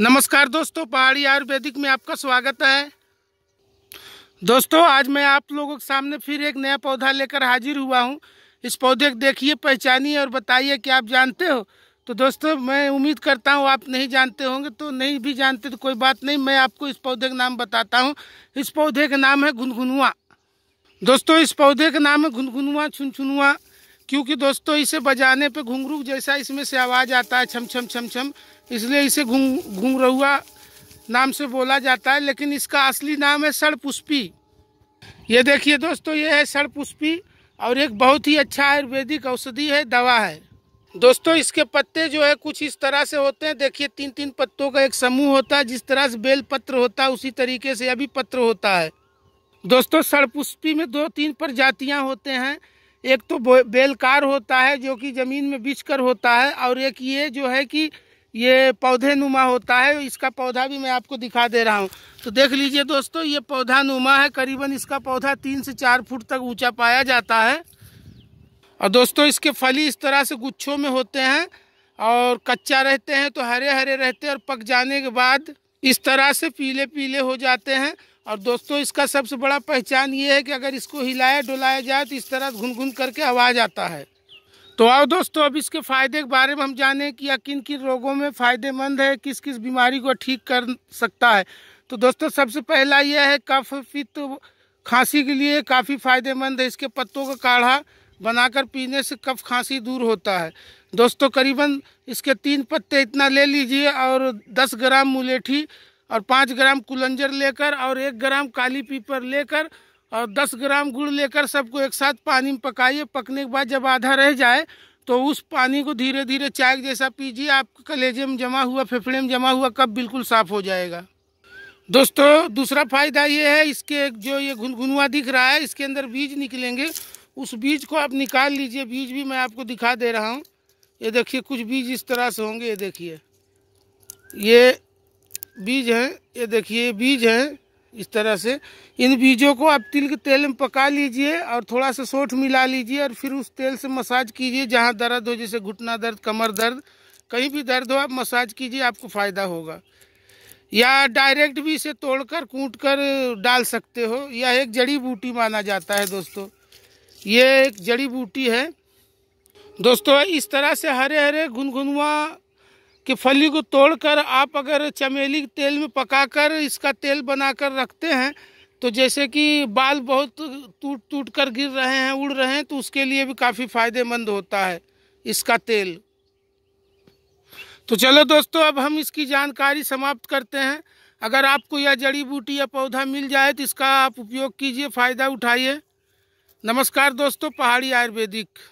नमस्कार दोस्तों पहाड़ी आयुर्वेदिक में आपका स्वागत है दोस्तों आज मैं आप लोगों के सामने फिर एक नया पौधा लेकर हाजिर हुआ हूं इस पौधे को देखिए पहचानिए और बताइए कि आप जानते हो तो दोस्तों मैं उम्मीद करता हूँ आप नहीं जानते होंगे तो नहीं भी जानते तो कोई बात नहीं मैं आपको इस पौधे का नाम बताता हूँ इस पौधे का नाम है घुनघुनुआ दोस्तों इस पौधे का नाम है घुनघुनुआ छुनछुनुआ क्योंकि दोस्तों इसे बजाने पे घुंघरू जैसा इसमें से आवाज़ आता है छम छम छम छम इसलिए इसे घूम घुंघरुआ नाम से बोला जाता है लेकिन इसका असली नाम है सड़ पुष्पी ये देखिए दोस्तों ये है सड़ पुष्पी और एक बहुत ही अच्छा आयुर्वेदिक औषधि है दवा है दोस्तों इसके पत्ते जो है कुछ इस तरह से होते हैं देखिए तीन तीन पत्तों का एक समूह होता है जिस तरह से बेल पत्र होता है उसी तरीके से अभी पत्र होता है दोस्तों सड़पुष्पी में दो तीन प्रजातियां होते हैं एक तो बेलकार होता है जो कि ज़मीन में बिछ होता है और एक ये जो है कि ये पौधे नुमा होता है इसका पौधा भी मैं आपको दिखा दे रहा हूँ तो देख लीजिए दोस्तों ये पौधा नुमा है करीबन इसका पौधा तीन से चार फुट तक ऊंचा पाया जाता है और दोस्तों इसके फली इस तरह से गुच्छों में होते हैं और कच्चा रहते हैं तो हरे हरे रहते हैं और पक जाने के बाद इस तरह से पीले पीले हो जाते हैं और दोस्तों इसका सबसे बड़ा पहचान ये है कि अगर इसको हिलाया डुलाया जाए तो इस तरह घुन घुन करके आवाज़ आता है तो आओ दोस्तों अब इसके फायदे के बारे में हम जाने कि या किन किन रोगों में फायदेमंद है किस किस बीमारी को ठीक कर सकता है तो दोस्तों सबसे पहला यह है कफ पित्त खांसी के लिए काफ़ी फायदेमंद है इसके पत्तों का काढ़ा बनाकर पीने से कफ खांसी दूर होता है दोस्तों करीबन इसके तीन पत्ते इतना ले लीजिए और दस ग्राम मुलेठी और पाँच ग्राम कुलंजर लेकर और एक ग्राम काली पीपर लेकर और 10 ग्राम गुड़ लेकर सबको एक साथ पानी में पकाइए पकने के बाद जब आधा रह जाए तो उस पानी को धीरे धीरे चाय जैसा पीजिए आपके कलेजे में जमा हुआ फेफड़े में जमा हुआ कब बिल्कुल साफ हो जाएगा दोस्तों दूसरा फायदा ये है इसके जो ये घुनघुनुआ दिख रहा है इसके अंदर बीज निकलेंगे उस बीज को आप निकाल लीजिए बीज भी मैं आपको दिखा दे रहा हूँ ये देखिए कुछ बीज इस तरह से होंगे ये देखिए ये बीज हैं ये देखिए बीज हैं इस तरह से इन बीजों को आप तिल के तेल में पका लीजिए और थोड़ा सा सोठ मिला लीजिए और फिर उस तेल से मसाज कीजिए जहाँ दर्द हो जैसे घुटना दर्द कमर दर्द कहीं भी दर्द हो आप मसाज कीजिए आपको फ़ायदा होगा या डायरेक्ट भी इसे तोड़कर कूट कर डाल सकते हो यह एक जड़ी बूटी माना जाता है दोस्तों ये एक जड़ी बूटी है दोस्तों इस तरह से हरे हरे गुनगुनवा कि फली को तोड़कर आप अगर चमेली तेल में पकाकर इसका तेल बनाकर रखते हैं तो जैसे कि बाल बहुत टूट टूट कर गिर रहे हैं उड़ रहे हैं तो उसके लिए भी काफ़ी फ़ायदेमंद होता है इसका तेल तो चलो दोस्तों अब हम इसकी जानकारी समाप्त करते हैं अगर आपको यह जड़ी बूटी या पौधा मिल जाए तो इसका आप उपयोग कीजिए फ़ायदा उठाइए नमस्कार दोस्तों पहाड़ी आयुर्वेदिक